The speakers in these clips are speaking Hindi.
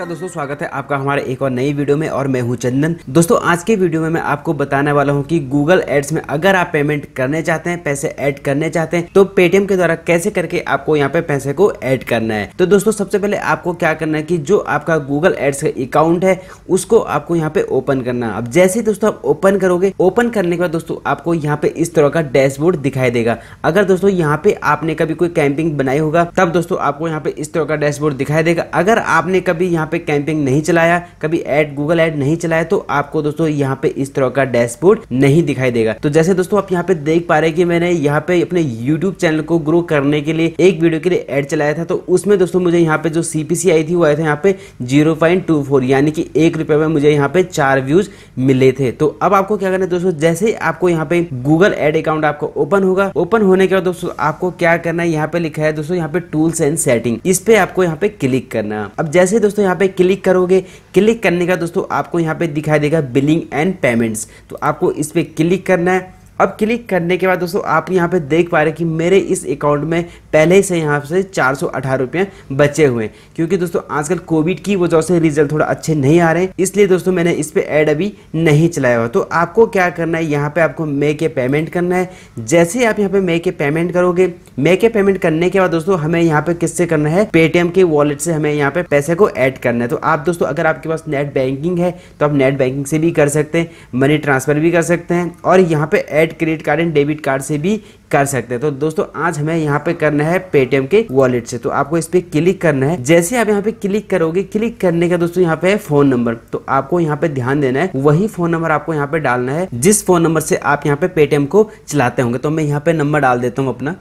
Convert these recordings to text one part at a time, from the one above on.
नमस्कार दोस्तों स्वागत है आपका हमारे एक और नई वीडियो में और मैं हूं चंदन दोस्तों आज के वीडियो में मैं आपको बताने वाला हूं कि गूगल एड्स में अगर आप पेमेंट करने चाहते हैं पैसे ऐड करने चाहते हैं तो पेटीएम के द्वारा कैसे करके आपको यहां पे पैसे को ऐड करना है तो दोस्तों सबसे पहले आपको क्या करना है की जो आपका गूगल एड्स का अकाउंट है उसको आपको यहाँ पे ओपन करना अब जैसे ही दोस्तों आप ओपन करोगे ओपन करने के बाद दोस्तों आपको यहाँ पे इस तरह का डैशबोर्ड दिखाई देगा अगर दोस्तों यहाँ पे आपने कभी कोई कैंपिंग बनाई होगा तब दोस्तों आपको यहाँ पे इस तरह का डैशबोर्ड दिखाई देगा अगर आपने कभी यहाँ यहाँ पे कैंपिंग नहीं चलाया कभी एड गूगल एड नहीं चलाया तो आपको दोस्तों यहाँ पे इस तरह का डैशबोर्ड नहीं दिखाई देगा तो जैसे दोस्तों आप यहाँ पे देख पा रहे कि मैंने यहाँ पे अपने यूट्यूब चैनल को ग्रो करने के लिए एक वीडियो के लिए एड चलाया था तो उसमें दोस्तों मुझे यहाँ पे जो सीपीसी आई थी वो आया था यहाँ पे जीरो यानी कि एक रुपए में मुझे यहाँ पे चार व्यूज मिले थे तो अब आपको क्या करना है दोस्तों जैसे आपको यहाँ पे गूगल एड अकाउंट आपको ओपन होगा ओपन होने के बाद दोस्तों आपको क्या करना है यहाँ पे लिखा है दोस्तों यहाँ पे टूल्स एंड सेटिंग इस पे आपको यहाँ पे क्लिक करना अब जैसे दोस्तों यहाँ पे क्लिक करोगे क्लिक करने का दोस्तों आपको यहाँ पे दिखाई देगा बिलिंग एंड पेमेंट्स तो आपको इस पर क्लिक करना है अब क्लिक करने के बाद दोस्तों आप यहाँ पे देख पा रहे कि मेरे इस अकाउंट में पहले से यहाँ से चार सौ अठारह बचे हुए हैं क्योंकि दोस्तों आजकल कोविड की वजह से रिजल्ट थोड़ा अच्छे नहीं आ रहे इसलिए दोस्तों मैंने इस पर ऐड अभी नहीं चलाया हुआ तो आपको क्या करना है यहाँ पर आपको मे के पेमेंट करना है जैसे आप यहाँ पर मे के पेमेंट करोगे मे के पेमेंट करने के बाद दोस्तों हमें यहाँ पर किससे करना है पेटीएम के वॉलेट से हमें यहाँ पर पैसे को ऐड करना है तो आप दोस्तों अगर आपके पास नेट बैंकिंग है तो आप नेट बैंकिंग से भी कर सकते हैं मनी ट्रांसफर भी कर सकते हैं और यहाँ पर add net credit card and debit card से भी कर सकते हैं तो दोस्तों आज हमें यहाँ पे करना है पेटीएम के वॉलेट से तो आपको इस पे क्लिक करना है जैसे आप यहाँ पे क्लिक करोगे क्लिक करने का दोस्तों यहाँ पे है फोन नंबर तो आपको यहाँ पे ध्यान देना है वही फोन नंबर आपको यहाँ पे डालना है जिस फोन नंबर से आप यहाँ पे पेटीएम को चलाते होंगे तो मैं यहाँ पे नंबर डाल देता हूँ अपना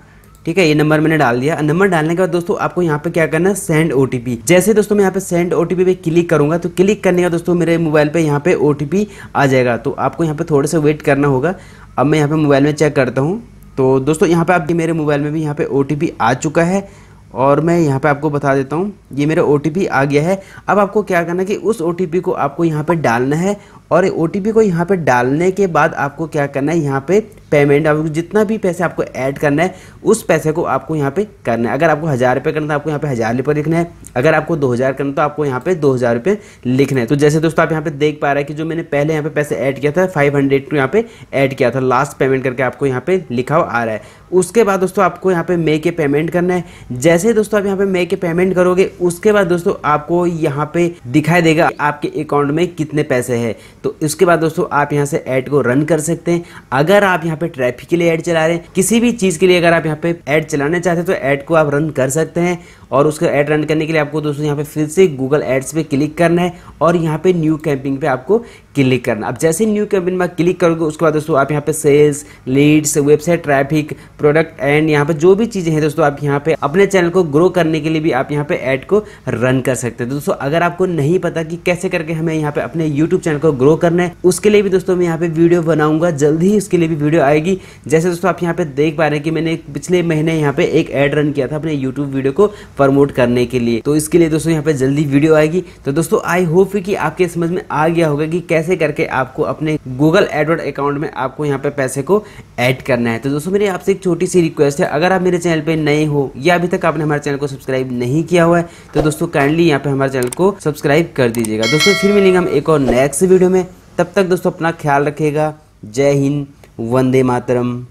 ठीक है ये नंबर मैंने डाल दिया नंबर डालने के बाद दोस्तों आपको यहाँ पे क्या करना है सेंड ओटीपी जैसे दोस्तों मैं यहाँ पे सेंड ओटीपी पे क्लिक करूंगा तो क्लिक करने का दोस्तों मेरे मोबाइल पे यहाँ पे ओटीपी आ जाएगा तो आपको यहाँ पे थोड़े से वेट करना होगा अब मैं यहाँ पे मोबाइल में चेक करता हूँ तो दोस्तों यहाँ पे आपके मेरे मोबाइल में भी यहाँ पे ओ आ चुका है और मैं यहाँ पे आपको बता देता हूँ ये मेरा ओ आ गया है अब आपको क्या करना है कि उस ओ को आपको यहाँ पे डालना है और ओ को यहाँ पे डालने के बाद आपको क्या करना है यहाँ पे पेमेंट आपको जितना भी पैसे आपको ऐड करना है उस पैसे को आपको यहाँ पे करना है अगर आपको हज़ार रुपये करना है आपको यहाँ पे हज़ार रुपये लिखना है अगर आपको दो हज़ार करना तो आपको यहाँ पे दो हज़ार रुपये लिखना है तो जैसे दोस्तों आप यहाँ पे देख पा रहे हैं कि जो मैंने पहले यहाँ पे पैसे ऐड किया था फाइव हंड्रेड को यहाँ पे ऐड किया था लास्ट पेमेंट करके आपको यहाँ पे लिखा हुआ आ रहा है उसके बाद दोस्तों आपको यहाँ पे मे के पेमेंट करना है जैसे दोस्तों आप यहाँ पे मे के पेमेंट करोगे उसके बाद दोस्तों आपको यहाँ पे दिखाई देगा आपके अकाउंट में कितने पैसे हैं तो उसके बाद दोस्तों आप यहाँ से ऐड को रन कर सकते हैं अगर आप यहाँ पे ट्रैफिक के लिए ऐड चला रहे हैं किसी भी चीज़ के लिए अगर आप यहाँ पे ऐड चलाना चाहते हैं तो ऐड को आप रन कर सकते हैं और उसको ऐड रन करने के लिए आपको दोस्तों यहाँ पे फिर से गूगल एड्स पे क्लिक करना है और यहाँ पे न्यू कैंपिंग पे आपको क्लिक करना अब जैसे न्यू कैंपिंग में क्लिक करोगे उसके बाद दोस्तों आप यहाँ पे sales leads website traffic product and यहाँ पे जो भी चीज़ें हैं दोस्तों आप यहाँ पे अपने चैनल को ग्रो करने के लिए भी आप यहाँ पे ऐड को रन कर सकते हैं दोस्तों अगर आपको नहीं पता कि कैसे करके हमें यहाँ पे अपने यूट्यूब चैनल को ग्रो करना है उसके लिए भी दोस्तों मैं यहाँ पे वीडियो बनाऊंगा जल्द ही उसके लिए भी वीडियो आएगी जैसे दोस्तों आप यहाँ पे देख पा रहे हैं कि मैंने पिछले महीने यहाँ पे एक ऐड रन किया था अपने यूट्यूब वीडियो को प्रमोट करने के लिए तो इसके लिए दोस्तों यहाँ पे जल्दी वीडियो आएगी तो दोस्तों आई होप कि आपके समझ में आ गया होगा कि कैसे करके आपको अपने गूगल एडवर्ड अकाउंट में आपको यहाँ पे पैसे को ऐड करना है तो दोस्तों मेरी आपसे एक छोटी सी रिक्वेस्ट है अगर आप मेरे चैनल पे नए हो या अभी तक आपने हमारे चैनल को सब्सक्राइब नहीं किया हुआ है तो दोस्तों काइंडली यहाँ पे हमारे चैनल को सब्सक्राइब कर दीजिएगा दोस्तों फिर मिलेंगे हम एक और नेक्स्ट वीडियो में तब तक दोस्तों अपना ख्याल रखेगा जय हिंद वंदे मातरम